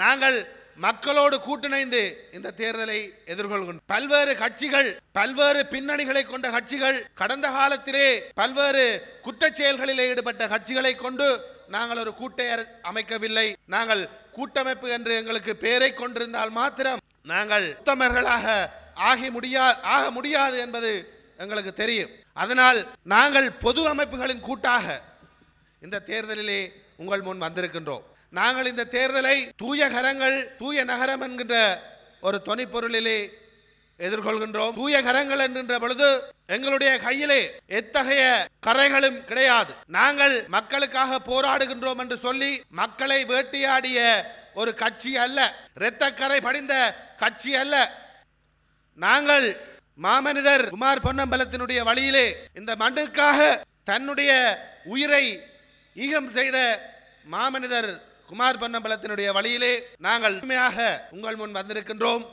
நாங்கள் மக்களோடு கூட்டிணைந்து இந்த தேர்தலை எதிர்கொள்கின்ற பல்வேறு கட்சிகள் பல்வேறு பின்னணிகளை கொண்ட கட்சிகள் கடந்த காலத்திலே பல்வேறு குற்றச் செயல்களில் ஈடுபட்ட கட்சிகளை கொண்டு நாங்கள் ஒரு கூட்டை அமைக்கவில்லை நாங்கள் கூட்டமைப்பு என்று எங்களுக்கு பெயரை கொண்டிருந்தால் மாத்திரம் நாங்கள் உத்தமர்களாக ஆகி முடியா ஆக முடியாது என்பது எங்களுக்கு தெரியும் அதனால் நாங்கள் பொது அமைப்புகளின் கூட்டாக இந்த தேர்தலிலே உங்கள் முன் வந்திருக்கின்றோம் நாங்கள் இந்த தேர்தலை தூய கரங்கள் தூய நகரம் என்கின்ற ஒரு தொனிப்பொருளிலே எதிர்கொள்கின்றோம் தூய கரங்கள் என்கின்ற பொழுது எங்களுடைய கையிலே எத்தகைய கரைகளும் கிடையாது நாங்கள் மக்களுக்காக போராடுகின்றோம் என்று சொல்லி மக்களை வேட்டையாடிய ஒரு கட்சி அல்ல இரத்தக்கரை படிந்த கட்சி அல்ல நாங்கள் மாமனிதர் குமார் பொன்னம்பலத்தினுடைய வழியிலே இந்த மண்ணுக்காக தன்னுடைய உயிரை ஈகம் செய்த மாமனிதர் குமார் பொன்னம்பலத்தினுடைய வழியிலே நாங்கள் உண்மையாக உங்கள் முன் வந்திருக்கின்றோம்